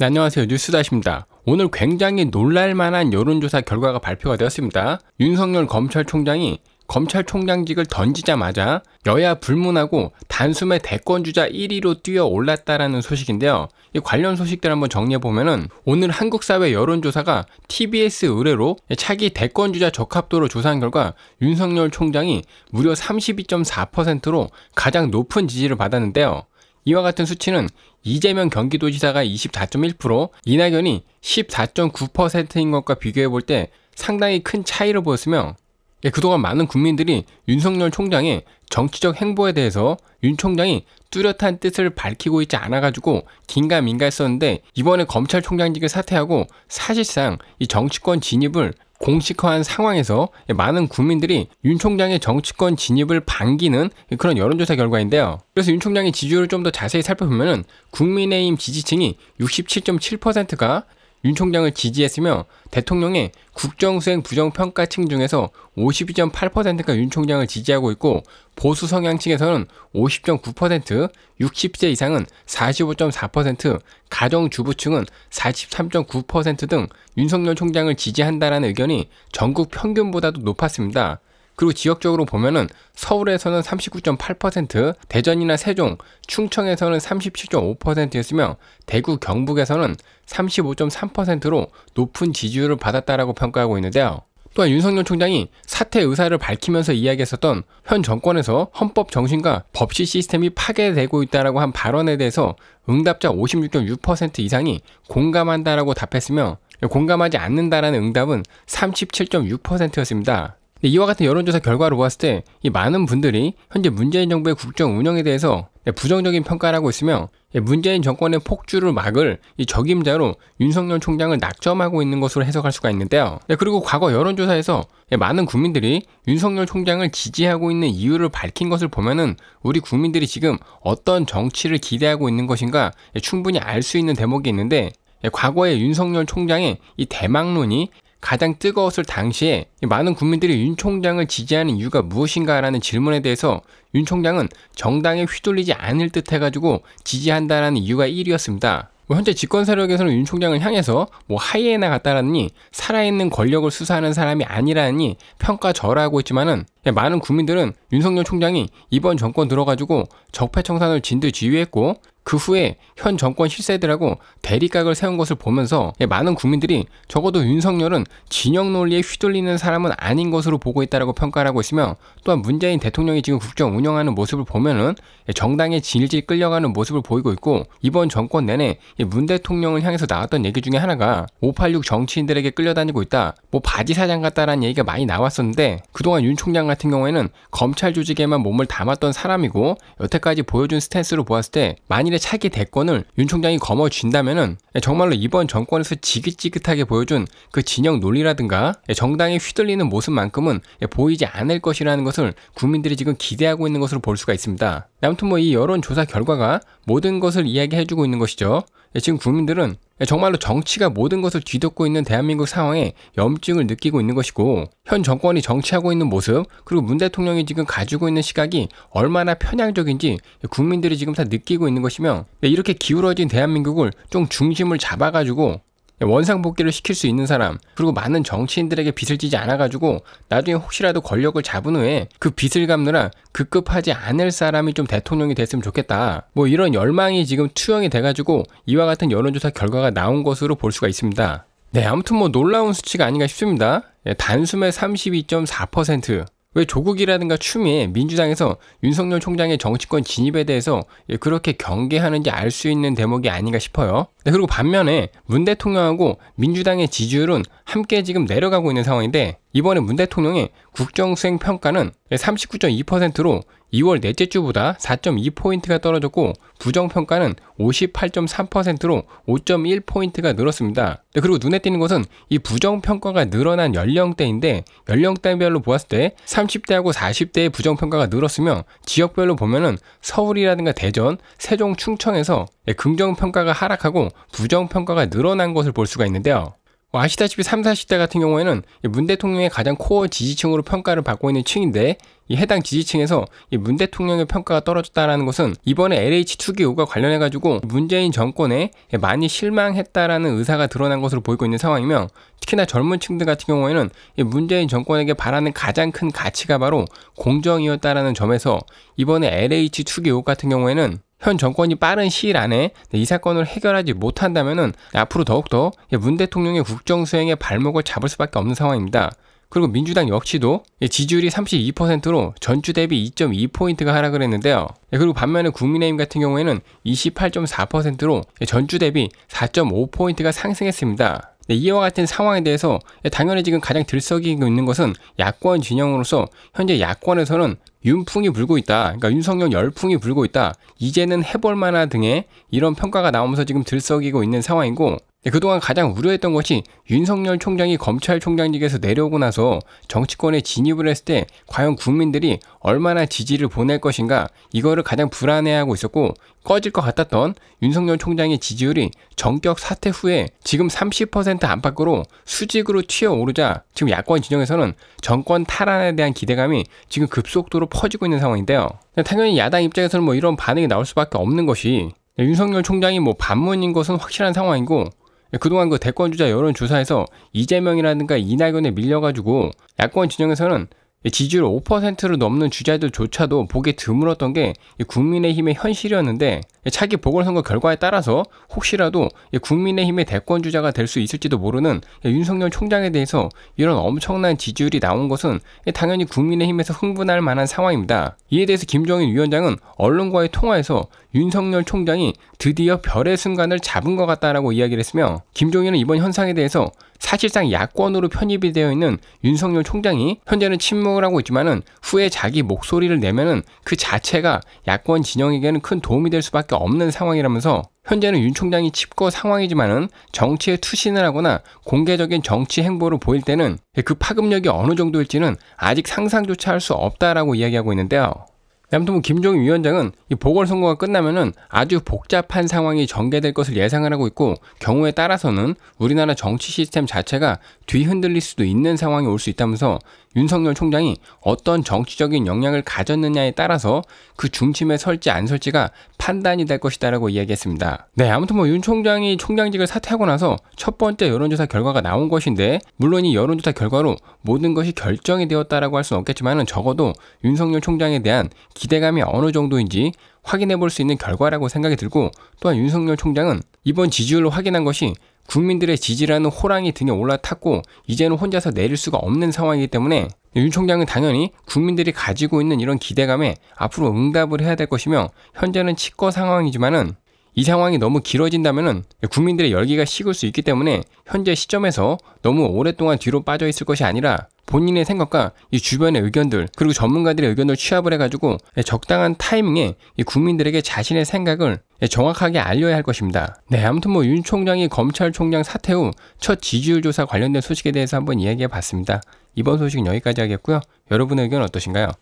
네, 안녕하세요. 뉴스다십니다. 오늘 굉장히 놀랄만한 여론조사 결과가 발표가 되었습니다. 윤석열 검찰총장이 검찰총장직을 던지자마자 여야 불문하고 단숨에 대권주자 1위로 뛰어 올랐다라는 소식인데요. 이 관련 소식들 한번 정리해보면은 오늘 한국사회 여론조사가 TBS 의뢰로 차기 대권주자 적합도로 조사한 결과 윤석열 총장이 무려 32.4%로 가장 높은 지지를 받았는데요. 이와 같은 수치는 이재명 경기도지사가 24.1%, 이낙연이 14.9%인 것과 비교해 볼 때 상당히 큰 차이를 보였으며 예, 그동안 많은 국민들이 윤석열 총장의 정치적 행보에 대해서 윤 총장이 뚜렷한 뜻을 밝히고 있지 않아가지고 긴가민가 했었는데 이번에 검찰총장직을 사퇴하고 사실상 이 정치권 진입을 공식화한 상황에서 많은 국민들이 윤 총장의 정치권 진입을 반기는 그런 여론조사 결과인데요. 그래서 윤 총장의 지지율을 좀 더 자세히 살펴보면 국민의힘 지지층이 67.7%가 윤 총장을 지지했으며 대통령의 국정수행 부정평가층 중에서 52.8%가 윤 총장을 지지하고 있고 보수 성향층에서는 50.9%, 60세 이상은 45.4%, 가정주부층은 43.9%등 윤석열 총장을 지지한다라는 의견이 전국 평균보다도 높았습니다. 그리고 지역적으로 보면은 서울에서는 39.8%, 대전이나 세종, 충청에서는 37.5%였으며 대구, 경북에서는 35.3%로 높은 지지율을 받았다라고 평가하고 있는데요. 또한 윤석열 총장이 사퇴 의사를 밝히면서 이야기했었던 현 정권에서 헌법 정신과 법치 시스템이 파괴되고 있다라고 한 발언에 대해서 응답자 56.6% 이상이 공감한다라고 답했으며 공감하지 않는다라는 응답은 37.6%였습니다. 이와 같은 여론조사 결과를 보았을 때 이 많은 분들이 현재 문재인 정부의 국정 운영에 대해서 네, 부정적인 평가를 하고 있으며 예, 문재인 정권의 폭주를 막을 이 적임자로 윤석열 총장을 낙점하고 있는 것으로 해석할 수가 있는데요. 네, 그리고 과거 여론조사에서 예, 많은 국민들이 윤석열 총장을 지지하고 있는 이유를 밝힌 것을 보면은 우리 국민들이 지금 어떤 정치를 기대하고 있는 것인가 예, 충분히 알 수 있는 대목이 있는데 과거에 윤석열 총장의 이 대망론이 가장 뜨거웠을 당시에 많은 국민들이 윤 총장을 지지하는 이유가 무엇인가라는 질문에 대해서 윤 총장은 정당에 휘둘리지 않을 듯 해가지고 지지한다라는 이유가 1위였습니다. 뭐 현재 집권 세력에서는 윤 총장을 향해서 뭐 하이에나 같다라니 살아있는 권력을 수사하는 사람이 아니라니 평가절하고 있지만은 예, 많은 국민들은 윤석열 총장이 이번 정권 들어가지고 적폐청산을 진두 지휘했고 그 후에 현 정권 실세들하고 대립각을 세운 것을 보면서 예, 많은 국민들이 적어도 윤석열은 진영 논리에 휘둘리는 사람은 아닌 것으로 보고 있다라고 평가를 하고 있으며 또한 문재인 대통령이 지금 국정 운영하는 모습을 보면은 예, 정당에 질질 끌려가는 모습을 보이고 있고 이번 정권 내내 문 대통령을 향해서 나왔던 얘기 중에 하나가 586 정치인들에게 끌려다니고 있다 뭐 바지 사장 같다라는 얘기가 많이 나왔었는데 그동안 윤 총장과 같은 경우에는 검찰 조직에만 몸을 담았던 사람이고 여태까지 보여준 스탠스로 보았을 때 만일에 차기 대권을 윤 총장이 거머쥔다면은 정말로 이번 정권에서 지긋지긋하게 보여준 그 진영 논리라든가 정당에 휘둘리는 모습만큼은 보이지 않을 것이라는 것을 국민들이 지금 기대하고 있는 것으로 볼 수가 있습니다. 아무튼 뭐 이 여론조사 결과가 모든 것을 이야기해주고 있는 것이죠. 예, 지금 국민들은 예, 정말로 정치가 모든 것을 뒤덮고 있는 대한민국 상황에 염증을 느끼고 있는 것이고 현 정권이 정치하고 있는 모습 그리고 문 대통령이 지금 가지고 있는 시각이 얼마나 편향적인지 예, 국민들이 지금 다 느끼고 있는 것이며 네, 이렇게 기울어진 대한민국을 좀 중심을 잡아가지고 원상복귀를 시킬 수 있는 사람 그리고 많은 정치인들에게 빚을 지지 않아가지고 나중에 혹시라도 권력을 잡은 후에 그 빚을 갚느라 급급하지 않을 사람이 좀 대통령이 됐으면 좋겠다 뭐 이런 열망이 지금 투영이 돼가지고 이와 같은 여론조사 결과가 나온 것으로 볼 수가 있습니다 네 아무튼 뭐 놀라운 수치가 아닌가 싶습니다 예, 단숨에 32.4%왜 조국이라든가 추미애 민주당에서 윤석열 총장의 정치권 진입에 대해서 예, 그렇게 경계하는지 알 수 있는 대목이 아닌가 싶어요. 네, 그리고 반면에 문 대통령하고 민주당의 지지율은 함께 지금 내려가고 있는 상황인데 이번에 문 대통령의 국정수행 평가는 39.2%로 예, 2월 넷째 주보다 4.2포인트가 떨어졌고 부정평가는 58.3%로 5.1포인트가 늘었습니다. 네, 그리고 눈에 띄는 것은 이 부정평가가 늘어난 연령대인데 연령대별로 보았을 때 30대하고 40대의 부정평가가 늘었으며 지역별로 보면은 서울이라든가 대전, 세종, 충청에서 네, 긍정평가가 하락하고 부정평가가 늘어난 것을 볼 수가 있는데요. 뭐 아시다시피 3, 40대 같은 경우에는 문 대통령의 가장 코어 지지층으로 평가를 받고 있는 층인데 해당 지지층에서 문 대통령의 평가가 떨어졌다라는 것은 이번에 LH 투기 의혹과 관련해가지고 문재인 정권에 많이 실망했다라는 의사가 드러난 것으로 보이고 있는 상황이며 특히나 젊은 층들 같은 경우에는 문재인 정권에게 바라는 가장 큰 가치가 바로 공정이었다라는 점에서 이번에 LH 투기 의혹 같은 경우에는 현 정권이 빠른 시일 안에 이 사건을 해결하지 못한다면은 앞으로 더욱더 문 대통령의 국정 수행에 발목을 잡을 수밖에 없는 상황입니다. 그리고 민주당 역시도 지지율이 32%로 전주 대비 2.2포인트가 하락을 했는데요. 예, 그리고 반면에 국민의힘 같은 경우에는 28.4%로 전주 대비 4.5포인트가 상승했습니다. 네, 이와 같은 상황에 대해서 당연히 지금 가장 들썩이고 있는 것은 야권 진영으로서 현재 야권에서는 윤풍이 불고 있다. 그러니까 윤석열 열풍이 불고 있다. 이제는 해볼 만하 등의 이런 평가가 나오면서 지금 들썩이고 있는 상황이고 네, 그동안 가장 우려했던 것이 윤석열 총장이 검찰총장직에서 내려오고 나서 정치권에 진입을 했을 때 과연 국민들이 얼마나 지지를 보낼 것인가 이거를 가장 불안해하고 있었고 꺼질 것 같았던 윤석열 총장의 지지율이 정격 사퇴 후에 지금 30% 안팎으로 수직으로 튀어오르자 지금 야권 진영에서는 정권 탈환에 대한 기대감이 지금 급속도로 퍼지고 있는 상황인데요. 당연히 야당 입장에서는 뭐 이런 반응이 나올 수밖에 없는 것이 윤석열 총장이 뭐 반문인 것은 확실한 상황이고 그동안 그 대권주자 여론조사에서 이재명이라든가 이낙연에 밀려가지고 야권 진영에서는 지지율 5%를 넘는 주자들조차도 보기 드물었던 게 국민의힘의 현실이었는데 차기 보궐선거 결과에 따라서 혹시라도 국민의힘의 대권 주자가 될 수 있을지도 모르는 윤석열 총장에 대해서 이런 엄청난 지지율이 나온 것은 당연히 국민의힘에서 흥분할 만한 상황입니다. 이에 대해서 김종인 위원장은 언론과의 통화에서 윤석열 총장이 드디어 별의 순간을 잡은 것 같다라고 이야기를 했으며 김종인은 이번 현상에 대해서 사실상 야권으로 편입이 되어 있는 윤석열 총장이 현재는 침묵을 하고 있지만은 후에 자기 목소리를 내면은 그 자체가 야권 진영에게는 큰 도움이 될 수밖에 없는 상황이라면서 현재는 윤 총장이 칩거 상황이지만은 정치에 투신을 하거나 공개적인 정치 행보를 보일 때는 그 파급력이 어느 정도일지는 아직 상상조차 할 수 없다라고 이야기하고 있는데요. 아무튼 뭐 김종인 위원장은 이 보궐선거가 끝나면은 아주 복잡한 상황이 전개될 것을 예상을 하고 있고 경우에 따라서는 우리나라 정치 시스템 자체가 뒤흔들릴 수도 있는 상황이 올 수 있다면서 윤석열 총장이 어떤 정치적인 영향을 가졌느냐에 따라서 그 중심에 설지 안 설지가 판단이 될 것이다라고 이야기했습니다. 네, 아무튼 뭐 윤 총장이 총장직을 사퇴하고 나서 첫 번째 여론조사 결과가 나온 것인데 물론 이 여론조사 결과로 모든 것이 결정이 되었다라고 할 수는 없겠지만은 적어도 윤석열 총장에 대한 기대감이 어느 정도인지 확인해 볼 수 있는 결과라고 생각이 들고 또한 윤석열 총장은 이번 지지율로 확인한 것이 국민들의 지지라는 호랑이 등에 올라탔고 이제는 혼자서 내릴 수가 없는 상황이기 때문에 윤 총장은 당연히 국민들이 가지고 있는 이런 기대감에 앞으로 응답을 해야 될 것이며 현재는 치과 상황이지만은 이 상황이 너무 길어진다면 국민들의 열기가 식을 수 있기 때문에 현재 시점에서 너무 오랫동안 뒤로 빠져 있을 것이 아니라 본인의 생각과 이 주변의 의견들 그리고 전문가들의 의견을 취합을 해가지고 적당한 타이밍에 국민들에게 자신의 생각을 정확하게 알려야 할 것입니다. 네, 아무튼 뭐 윤 총장이 검찰총장 사퇴 후 첫 지지율 조사 관련된 소식에 대해서 한번 이야기해 봤습니다. 이번 소식은 여기까지 하겠고요. 여러분의 의견 어떠신가요?